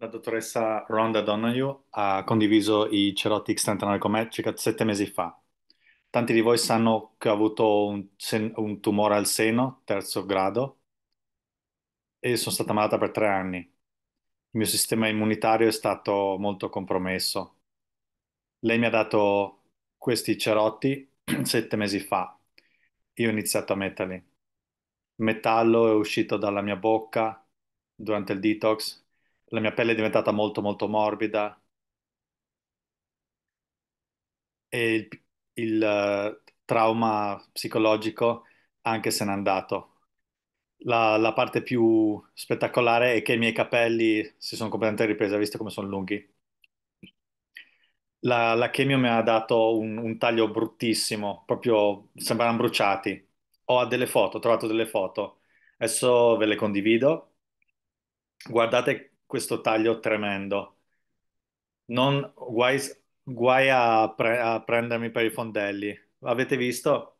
La dottoressa Rhonda Donahue ha condiviso i cerotti X39 con me circa sette mesi fa. Tanti di voi sanno che ho avuto un, sen- un tumore al seno, terzo grado, e sono stata malata per tre anni. Il mio sistema immunitario è stato molto compromesso. Lei mi ha dato questi cerotti sette mesi fa. Io ho iniziato a metterli. Metallo è uscito dalla mia bocca durante il detox, la mia pelle è diventata molto molto morbida e il, il uh, trauma psicologico anche se n'è andato. La, la, parte più spettacolare è che i miei capelli si sono completamente ripresi, visto come sono lunghi. La, la chemio mi ha dato un, un taglio bruttissimo, proprio sembrano bruciati. Ho delle foto, ho trovato delle foto, adesso ve le condivido. Guardate questo taglio tremendo. Non guai, guai a, pre, a prendermi per i fondelli. Avete visto?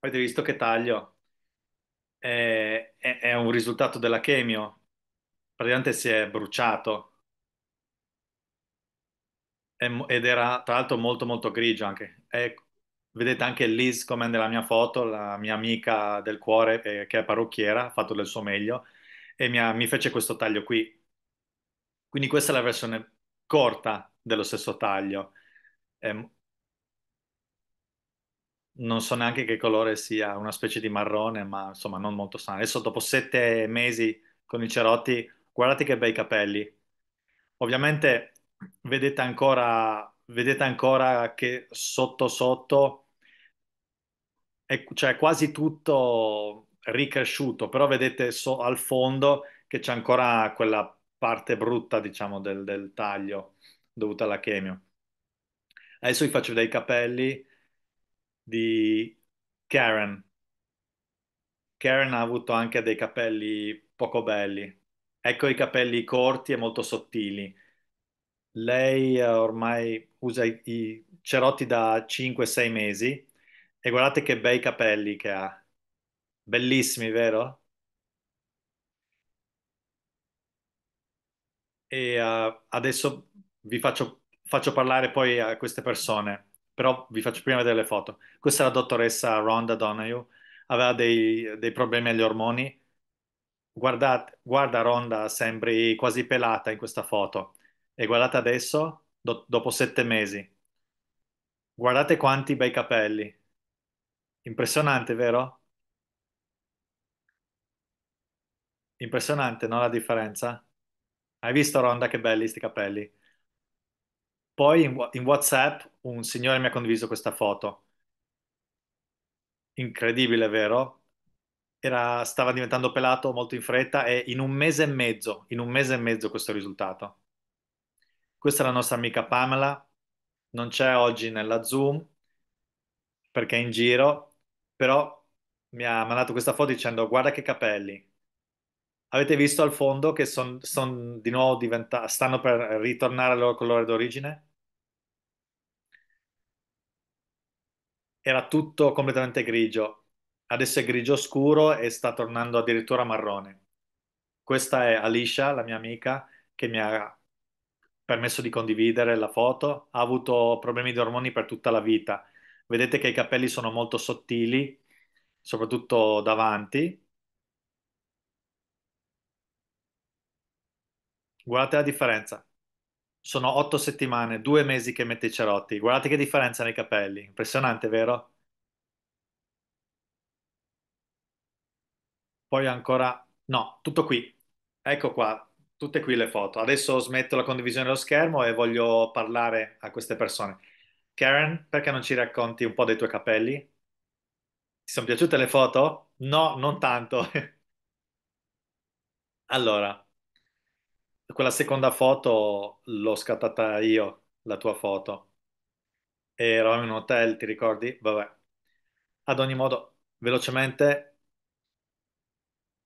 Avete visto che taglio? È, è, è un risultato della chemio. Praticamente si è bruciato. È, ed era tra l'altro molto molto grigio anche. vedete anche Liz come nella mia foto, la mia amica del cuore eh, che è parrucchiera, ha fatto del suo meglio e mi, ha, mi fece questo taglio qui quindi questa è la versione corta dello stesso taglio. Eh, non so neanche che colore sia, una specie di marrone, ma insomma non molto sano. Adesso dopo sette mesi con i cerotti, guardate che bei capelli. Ovviamente vedete ancora, vedete ancora che sotto sotto è cioè, quasi tutto ricresciuto, però vedete so, al fondo che c'è ancora quella parte brutta, diciamo, del, del taglio dovuta alla chemio. Adesso vi faccio dei capelli di Karen. Karen ha avuto anche dei capelli poco belli. Ecco i capelli corti e molto sottili. Lei eh, ormai usa i, i cerotti da 5-6 mesi e guardate che bei capelli che ha. Bellissimi, vero? e uh, adesso vi faccio, faccio, parlare poi a queste persone, però vi faccio prima vedere le foto. Questa è la dottoressa Rhonda Donahue, aveva dei, dei problemi agli ormoni. Guardate, guarda Rhonda, sembri quasi pelata in questa foto e guardate adesso, do, dopo sette mesi. Guardate quanti bei capelli. Impressionante, vero? Impressionante, no? La differenza? Hai visto Ronda che belli sti capelli? Poi in, in WhatsApp un signore mi ha condiviso questa foto. Incredibile, vero? Era- stava diventando pelato molto in fretta e in un mese e mezzo, in un mese e mezzo questo risultato. Questa è la nostra amica Pamela, non c'è oggi nella Zoom perché è in giro, però mi ha mandato questa foto dicendo guarda che capelli. Avete visto al fondo che son, son di nuovo stanno per ritornare al loro colore d'origine? Era tutto completamente grigio, adesso è grigio scuro e sta tornando addirittura marrone. Questa è Alicia, la mia amica, che mi ha permesso di condividere la foto. Ha avuto problemi di ormoni per tutta la vita. Vedete che i capelli sono molto sottili, soprattutto davanti, Guardate la differenza. Sono otto settimane, due mesi che mette i cerotti. Guardate che differenza nei capelli. Impressionante, vero? Poi ancora... No, tutto qui. Ecco qua, tutte qui le foto. Adesso smetto la condivisione dello schermo e voglio parlare a queste persone. Karen, perché non ci racconti un po' dei tuoi capelli? Ti sono piaciute le foto? No, non tanto. Allora quella seconda foto l'ho scattata io, la tua foto. Ero in un hotel, ti ricordi? Vabbè. Ad ogni modo, velocemente,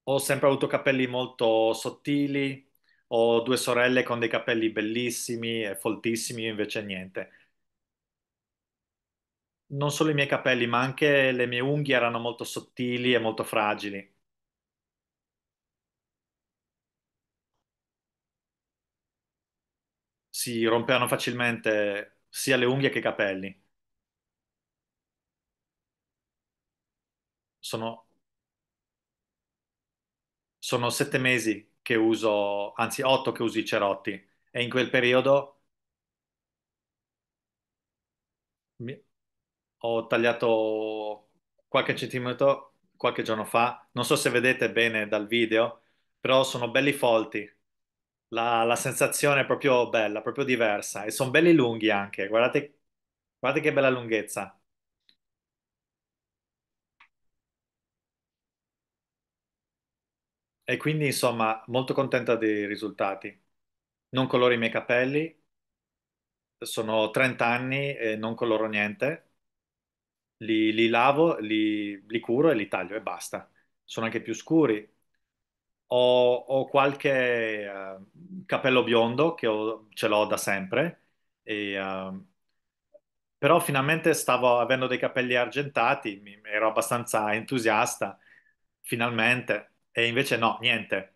ho sempre avuto capelli molto sottili, ho due sorelle con dei capelli bellissimi e foltissimi, io invece niente. Non solo i miei capelli, ma anche le mie unghie erano molto sottili e molto fragili. si rompevano facilmente sia le unghie che i capelli. Sono, sono sette mesi che uso, anzi otto che uso i cerotti e in quel periodo mi- ho tagliato qualche centimetro qualche giorno fa, non so se vedete bene dal video, però sono belli folti la, la sensazione è proprio bella, proprio diversa. E sono belli lunghi anche, guardate, guardate che bella lunghezza. E quindi, insomma, molto contenta dei risultati. Non coloro i miei capelli, sono 30 anni e non coloro niente. Li, li lavo, li, li curo e li taglio e basta. Sono anche più scuri, ho, ho qualche uh, capello biondo che ho- ce l'ho da sempre, e, uh, però finalmente stavo avendo dei capelli argentati, mi- ero abbastanza entusiasta, finalmente, e invece no, niente,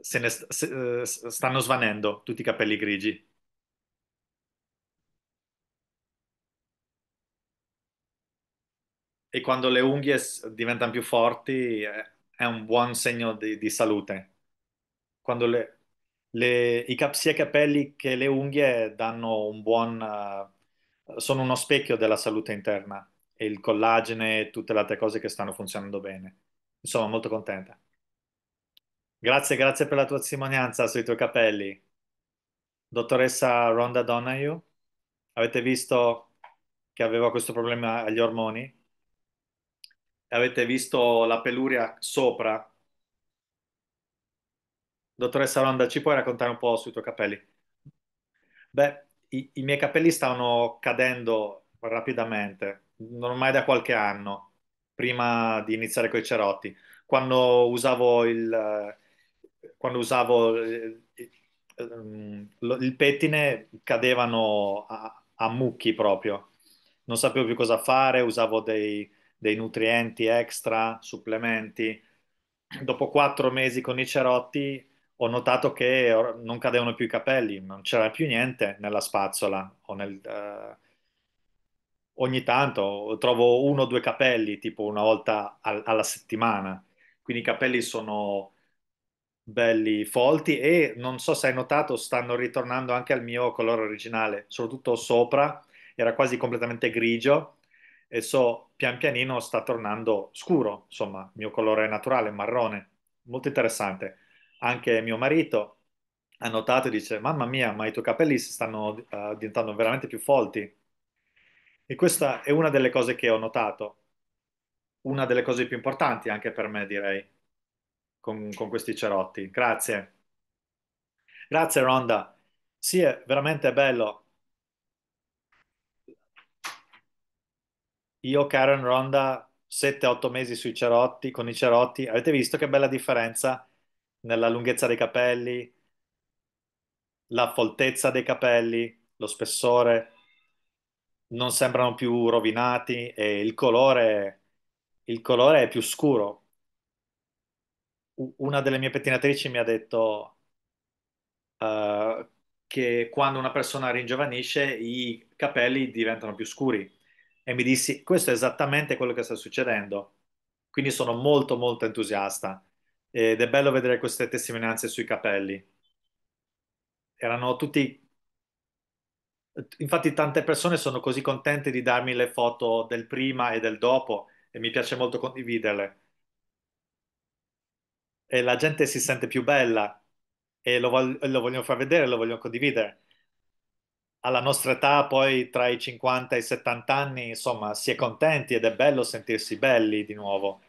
se ne st- se- eh, stanno svanendo tutti i capelli grigi. E quando le unghie diventano più forti, eh, è un buon segno di, di salute. Quando le, le, i cap- sia i capelli che le unghie danno un buon... Uh, sono uno specchio della salute interna e il collagene e tutte le altre cose che stanno funzionando bene. Insomma, molto contenta. Grazie, grazie per la tua testimonianza sui tuoi capelli. Dottoressa Rhonda Donahue, avete visto che avevo questo problema agli ormoni? avete visto la peluria sopra? Dottoressa Ronda, ci puoi raccontare un po' sui tuoi capelli? Beh, i, i miei capelli stavano cadendo rapidamente, ormai da qualche anno, prima di iniziare con i cerotti. Quando usavo il, quando usavo il, eh, ehm, il pettine cadevano a, a mucchi proprio. Non sapevo più cosa fare, usavo dei, dei nutrienti extra, supplementi. Dopo quattro mesi con i cerotti ho notato che non cadevano più i capelli, non c'era più niente nella spazzola o nel... Eh, ogni tanto trovo uno o due capelli, tipo una volta al- alla settimana. Quindi i capelli sono belli folti e non so se hai notato, stanno ritornando anche al mio colore originale, soprattutto sopra, era quasi completamente grigio e so pian pianino sta tornando scuro, insomma, il mio colore naturale, marrone, molto interessante. Anche mio marito ha notato e dice, mamma mia, ma i tuoi capelli stanno uh, diventando veramente più folti. E questa è una delle cose che ho notato, una delle cose più importanti anche per me, direi, con, con questi cerotti. Grazie. Grazie Ronda. Sì, è veramente bello io Karen Ronda 7-8 mesi sui cerotti, con i cerotti, avete visto che bella differenza nella lunghezza dei capelli, la foltezza dei capelli, lo spessore, non sembrano più rovinati e il colore, il colore è più scuro. Una delle mie pettinatrici mi ha detto uh, che quando una persona ringiovanisce i capelli diventano più scuri e mi dissi questo è esattamente quello che sta succedendo. Quindi sono molto molto entusiasta ed è bello vedere queste testimonianze sui capelli. Erano tutti Infatti tante persone sono così contente di darmi le foto del prima e del dopo e mi piace molto condividerle. E la gente si sente più bella e lo, voglio, lo vogliono far vedere, lo vogliono condividere alla nostra età, poi tra i 50 e i 70 anni, insomma, si è contenti ed è bello sentirsi belli di nuovo.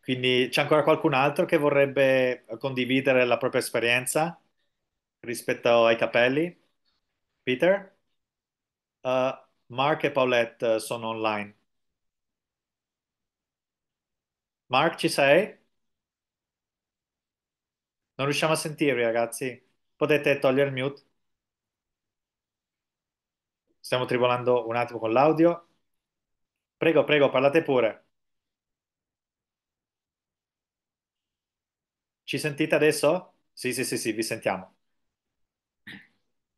Quindi c'è ancora qualcun altro che vorrebbe condividere la propria esperienza rispetto ai capelli? Peter? Uh, Mark e Paulette sono online. Mark, ci sei? Non riusciamo a sentirvi, ragazzi. Potete togliere il mute? Stiamo tribolando un attimo con l'audio. Prego, prego, parlate pure. Ci sentite adesso? Sì, sì, sì, sì, vi sentiamo.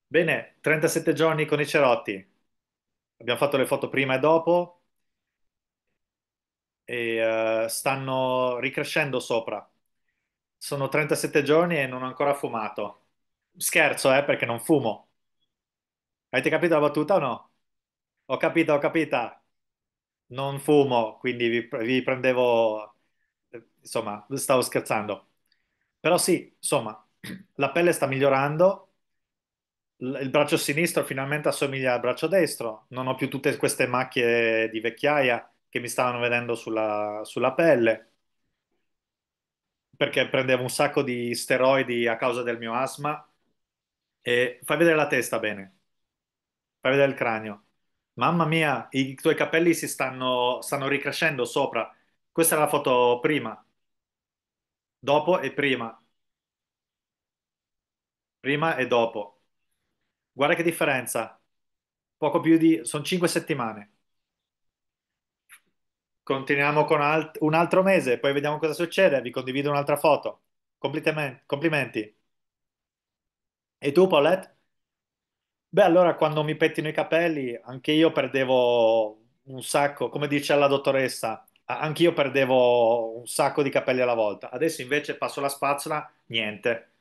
Bene, 37 giorni con i cerotti. Abbiamo fatto le foto prima e dopo e uh, stanno ricrescendo sopra. Sono 37 giorni e non ho ancora fumato. Scherzo, eh, perché non fumo. Avete capito la battuta o no? Ho capito, ho capita. Non fumo, quindi vi, vi prendevo... Insomma, stavo scherzando. Però sì, insomma, la pelle sta migliorando, il braccio sinistro finalmente assomiglia al braccio destro, non ho più tutte queste macchie di vecchiaia che mi stavano vedendo sulla, sulla pelle, perché prendevo un sacco di steroidi a causa del mio asma. E fai vedere la testa bene fai vedere il cranio. Mamma mia, i tuoi capelli si stanno, stanno ricrescendo sopra. Questa è la foto prima. Dopo e prima. Prima e dopo. Guarda che differenza. Poco più di... Sono cinque settimane. Continuiamo con alt- un altro mese, poi vediamo cosa succede. Vi condivido un'altra foto. Complimenti. Complimenti. E tu, Paulette? Beh, allora quando mi pettino i capelli, anche io perdevo un sacco, come dice la dottoressa, anche io perdevo un sacco di capelli alla volta. Adesso invece passo la spazzola, niente.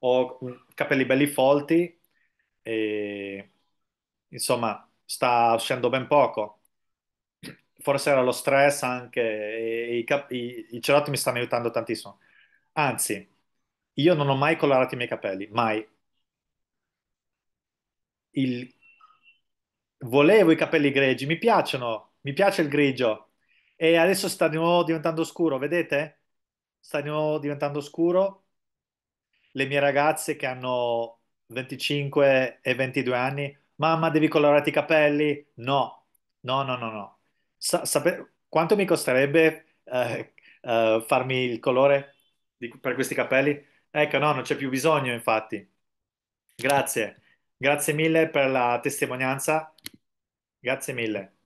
Ho mm, capelli belli folti e insomma sta uscendo ben poco. Forse era lo stress anche e i, i, i cerotti mi stanno aiutando tantissimo. Anzi, io non ho mai colorato i miei capelli, mai il... volevo i capelli grigi, mi piacciono, mi piace il grigio e adesso stanno diventando scuro, vedete? Stanno diventando scuro. Le mie ragazze che hanno 25 e 22 anni, mamma devi colorare i capelli? No, no, no, no, no. Sa- sape- quanto mi costerebbe eh, eh, farmi il colore di- per questi capelli? Ecco, no, non c'è più bisogno, infatti. Grazie. Grazie mille per la testimonianza. Grazie mille.